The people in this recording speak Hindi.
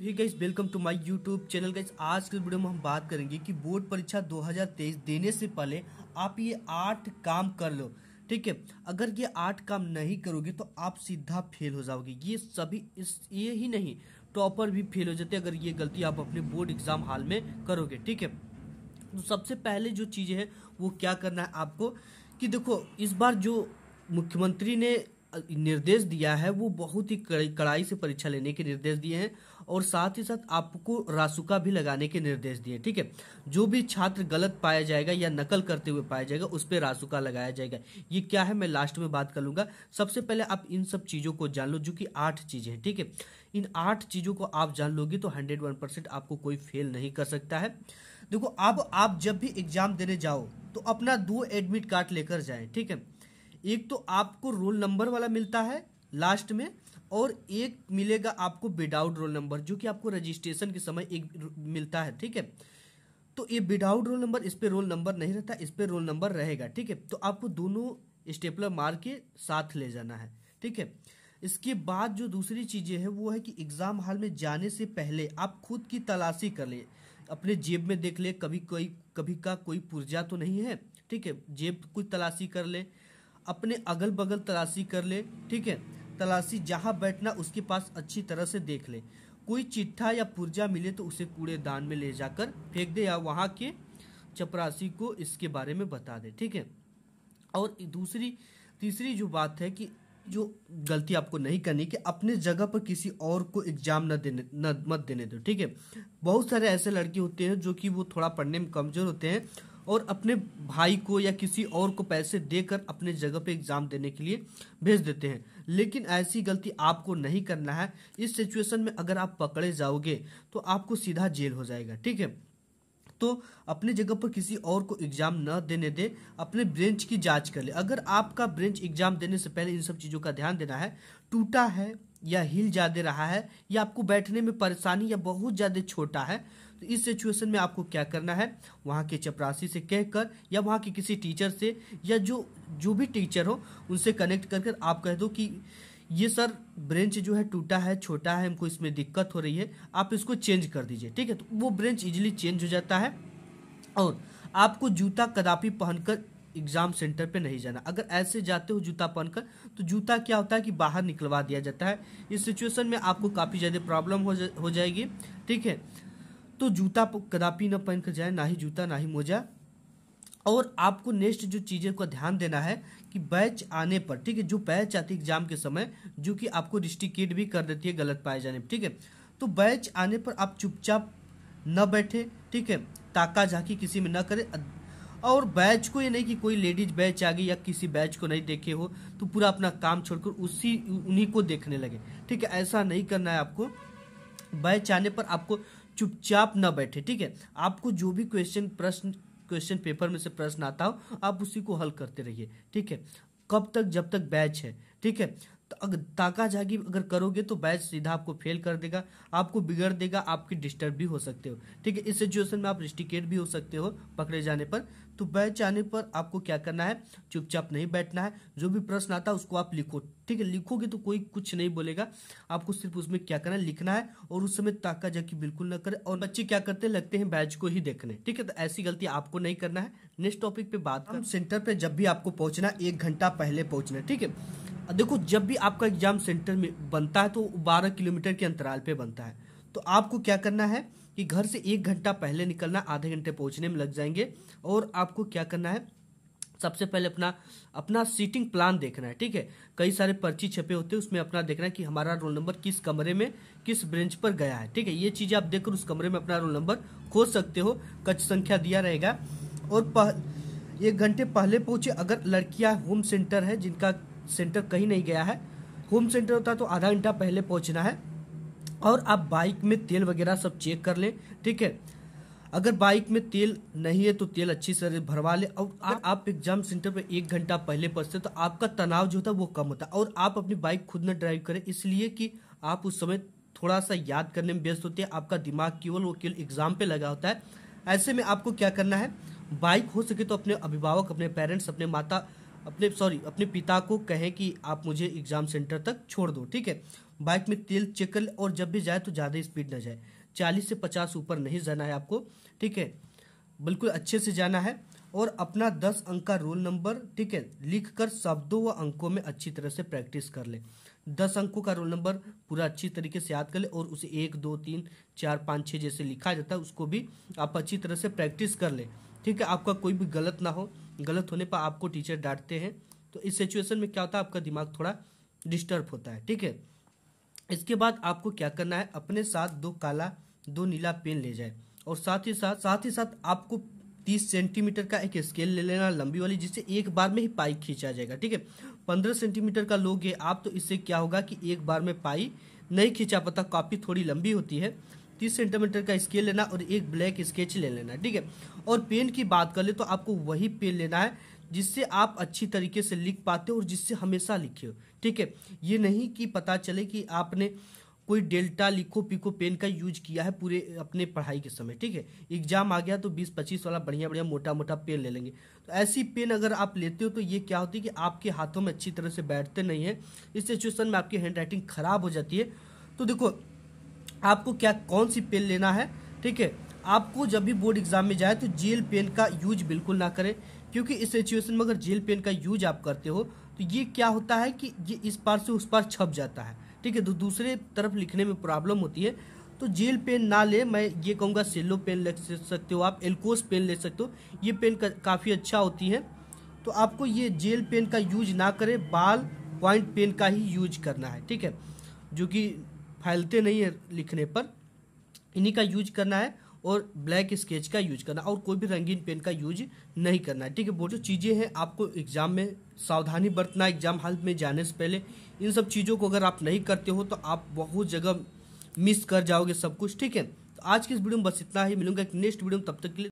तो welcome to my YouTube channel guys आज के वीडियो में हम बात करेंगे कि बोर्ड परीक्षा 2023 देने से पहले आप ये आठ काम कर लो ठीक है अगर ये आठ काम नहीं करोगे तो आप सीधा फेल हो जाओगे ये सभी इस ये ही नहीं टॉपर भी फेल हो जाते अगर ये गलती आप अपने बोर्ड एग्जाम हाल में करोगे ठीक है तो सबसे पहले जो चीज़ें हैं वो क्या करना है आपको कि देखो इस बार जो मुख्यमंत्री ने निर्देश दिया है वो बहुत ही कड़ाई से परीक्षा लेने के निर्देश दिए हैं और साथ ही साथ आपको रासुका भी लगाने के निर्देश दिए ठीक है जो भी छात्र गलत पाया जाएगा या नकल करते हुए पाया जाएगा उस पर रासुका लगाया जाएगा ये क्या है मैं लास्ट में बात कर लूंगा सबसे पहले आप इन सब चीज़ों को जान लो जो कि आठ चीज़ें हैं ठीक है इन आठ चीज़ों को आप जान लोगे तो हंड्रेड वन परसेंट आपको कोई फेल नहीं कर सकता है देखो अब आप जब भी एग्जाम देने जाओ तो अपना दो एडमिट कार्ड लेकर जाए ठीक है एक तो आपको रोल नंबर वाला मिलता है लास्ट में और एक मिलेगा आपको विदाउट रोल नंबर जो कि आपको रजिस्ट्रेशन के समय एक मिलता है ठीक है तो ये विदाउट रोल नंबर इस पर रोल नंबर नहीं रहता इस पर रोल नंबर रहेगा ठीक है तो आपको दोनों स्टेपलर मार के साथ ले जाना है ठीक है इसके बाद जो दूसरी चीज़ें हैं वो है कि एग्ज़ाम हॉल में जाने से पहले आप खुद की तलाशी कर लें अपने जेब में देख ले कभी कोई कभी का कोई पुर्जा तो नहीं है ठीक है जेब कुछ तलाशी कर ले अपने अगल बगल तलाशी कर ले ठीक है तलाशी जहाँ बैठना उसके पास अच्छी तरह से देख ले कोई चिट्ठा या पुर्जा मिले तो उसे कूड़ेदान में ले जाकर फेंक दे या वहाँ के चपरासी को इसके बारे में बता दे ठीक है और दूसरी तीसरी जो बात है कि जो गलती आपको नहीं करनी कि अपने जगह पर किसी और को एग्जाम न देने न मत देने दो ठीक है बहुत सारे ऐसे लड़के होते हैं जो कि वो थोड़ा पढ़ने में कमज़ोर होते हैं और अपने भाई को या किसी और को पैसे देकर अपने जगह पे एग्ज़ाम देने के लिए भेज देते हैं लेकिन ऐसी गलती आपको नहीं करना है इस सिचुएशन में अगर आप पकड़े जाओगे तो आपको सीधा जेल हो जाएगा ठीक है तो अपने जगह पर किसी और को एग्जाम न देने दे अपने ब्रेंच की जांच कर ले अगर आपका ब्रेंच एग्जाम देने से पहले इन सब चीज़ों का ध्यान देना है टूटा है या हिल ज़्यादा रहा है या आपको बैठने में परेशानी या बहुत ज़्यादा छोटा है तो इस सिचुएशन में आपको क्या करना है वहाँ के चपरासी से कहकर या वहाँ के किसी टीचर से या जो जो भी टीचर हो उनसे कनेक्ट कर कर आप कह दो कि ये सर ब्रेंच जो है टूटा है छोटा है हमको इसमें दिक्कत हो रही है आप इसको चेंज कर दीजिए ठीक है तो वो ब्रेंच इजिली चेंज हो जाता है और आपको जूता कदापि पहनकर एग्जाम सेंटर पे नहीं जाना अगर ऐसे जाते हो जूता पहनकर तो जूता क्या होता है कि बाहर निकलवा दिया जाता है इस सिचुएशन में आपको काफ़ी ज़्यादा प्रॉब्लम हो, जा, हो जाएगी ठीक है तो जूता कदापि ना पहन कर जाए ना ही जूता ना ही मोजा और आपको नेक्स्ट जो चीज़ें को ध्यान देना है कि बैच आने पर ठीक है जो बैच आती है एग्जाम के समय जो कि आपको रिस्टिकेट भी कर देती है गलत पाए जाने पर ठीक है तो बैच आने पर आप चुपचाप न बैठे ठीक है ताका झाकी किसी में न करे और बैच को ये नहीं कि कोई लेडीज बैच आ गई या किसी बैच को नहीं देखे हो तो पूरा अपना काम छोड़कर उसी उन्हीं को देखने लगे ठीक है ऐसा नहीं करना है आपको बैच आने पर आपको चुपचाप ना बैठे ठीक है आपको जो भी क्वेश्चन प्रश्न क्वेश्चन पेपर में से प्रश्न आता हो आप उसी को हल करते रहिए ठीक है कब तक जब तक बैच है ठीक है तो अगर ताका जागी अगर करोगे तो बैच सीधा आपको फेल कर देगा आपको बिगड़ देगा आपकी डिस्टर्ब भी हो सकते हो ठीक है इस सिचुएशन में आप रिस्टिकेट भी हो सकते हो पकड़े जाने पर तो बैच आने पर आपको क्या करना है चुपचाप नहीं बैठना है जो भी प्रश्न आता है उसको आप लिखो ठीक है लिखोगे तो कोई कुछ नहीं बोलेगा आपको सिर्फ उसमें क्या करना है लिखना है और उस समय ताका झाकी बिल्कुल ना करे और बच्चे क्या करते हैं लगते हैं बैच को ही देखने ठीक है तो ऐसी गलती आपको नहीं करना है नेक्स्ट टॉपिक पे बात हम सेंटर पे जब भी आपको पहुंचना एक घंटा पहले पहुंचना ठीक है देखो जब भी आपका एग्जाम सेंटर में बनता है तो बारह किलोमीटर के अंतराल पे बनता है तो आपको क्या करना है कि घर से एक घंटा पहले निकलना आधे घंटे पहुंचने में लग जाएंगे और आपको क्या करना है सबसे पहले अपना अपना सीटिंग प्लान देखना है ठीक है कई सारे पर्ची छपे होते हैं उसमें अपना देखना है कि हमारा रोल नंबर किस कमरे में किस ब्रेंच पर गया है ठीक है ये चीज़ें आप देखकर उस कमरे में अपना रोल नंबर खोज सकते हो कच संख्या दिया रहेगा और पह, एक घंटे पहले पहुंचे अगर लड़कियां होम सेंटर है जिनका सेंटर कहीं नहीं गया है होम सेंटर होता है तो आधा घंटा पहले पहुंचना है और आप बाइक में तेल वगैरह सब चेक कर लें ठीक है अगर बाइक में तेल नहीं है तो तेल अच्छी से भरवा ले और अगर आप एग्जाम सेंटर पर एक घंटा पहले पहुंचते तो आपका तनाव जो होता है वो कम होता है और आप अपनी बाइक खुद न ड्राइव करें इसलिए कि आप उस समय थोड़ा सा याद करने में व्यस्त होते हैं आपका दिमाग केवल वो केवल एग्जाम पे लगा होता है ऐसे में आपको क्या करना है बाइक हो सके तो अपने अभिभावक अपने पेरेंट्स अपने माता अपने सॉरी अपने पिता को कहें कि आप मुझे एग्ज़ाम सेंटर तक छोड़ दो ठीक है बाइक में तेल चेक कर और जब भी जाए तो ज़्यादा स्पीड ना जाए चालीस से पचास ऊपर नहीं जाना है आपको ठीक है बिल्कुल अच्छे से जाना है और अपना दस अंक का रोल नंबर ठीक है लिख कर शब्दों व अंकों में अच्छी तरह से प्रैक्टिस कर ले दस अंकों का रोल नंबर पूरा अच्छी तरीके से याद कर ले और उसे एक दो तीन चार पाँच छः जैसे लिखा जाता है उसको भी आप अच्छी तरह से प्रैक्टिस कर ले ठीक है आपका कोई भी गलत ना हो गलत होने पर आपको टीचर डांटते हैं तो इस सिचुएशन में क्या होता है आपका दिमाग थोड़ा डिस्टर्ब होता है ठीक है इसके बाद आपको क्या करना है अपने साथ दो काला दो नीला पेन ले जाए और साथ ही साथ साथ ही साथ आपको तीस सेंटीमीटर का एक स्केल ले लेना लंबी वाली जिससे एक बार में ही पाई खींचा जाएगा ठीक है पंद्रह सेंटीमीटर का लोगे आप तो इससे क्या होगा कि एक बार में पाई नहीं खींचा पता काफ़ी थोड़ी लंबी होती है तीस सेंटीमीटर का स्केल लेना और एक ब्लैक स्केच ले लेना ठीक है और पेन की बात कर ले तो आपको वही पेन लेना है जिससे आप अच्छी तरीके से लिख पाते हो और जिससे हमेशा लिखे हो ठीक है ये नहीं कि पता चले कि आपने कोई डेल्टा लिखो पिको पेन का यूज किया है पूरे अपने पढ़ाई के समय ठीक है एग्जाम आ गया तो 20-25 वाला बढ़िया बढ़िया मोटा मोटा पेन ले लेंगे तो ऐसी पेन अगर आप लेते हो तो ये क्या होती है कि आपके हाथों में अच्छी तरह से बैठते नहीं है इस सिचुएशन में आपकी हैंड राइटिंग खराब हो जाती है तो देखो आपको क्या कौन सी पेन लेना है ठीक है आपको जब भी बोर्ड एग्जाम में जाए तो जेल पेन का यूज बिल्कुल ना करें क्योंकि इस सिचुएशन में अगर जेल पेन का यूज आप करते हो तो ये क्या होता है कि ये इस पार से उस पार छप जाता है ठीक है तो दूसरे तरफ लिखने में प्रॉब्लम होती है तो जेल पेन ना ले मैं ये कहूँगा सेलो पेन ले सकते हो आप एल्कोस पेन ले सकते हो ये पेन का, काफ़ी अच्छा होती है तो आपको ये जेल पेन का यूज ना करें बाल पॉइंट पेन का ही यूज करना है ठीक है जो कि फैलते नहीं है लिखने पर इन्हीं का यूज करना है और ब्लैक स्केच का यूज करना और कोई भी रंगीन पेन का यूज नहीं करना है ठीक है वो जो चीज़ें हैं आपको एग्जाम में सावधानी बरतना एग्जाम हाल में जाने से पहले इन सब चीज़ों को अगर आप नहीं करते हो तो आप बहुत जगह मिस कर जाओगे सब कुछ ठीक है तो आज की इस वीडियो में बस इतना ही मिलूंगा एक नेक्स्ट वीडियो में तब तक के लिए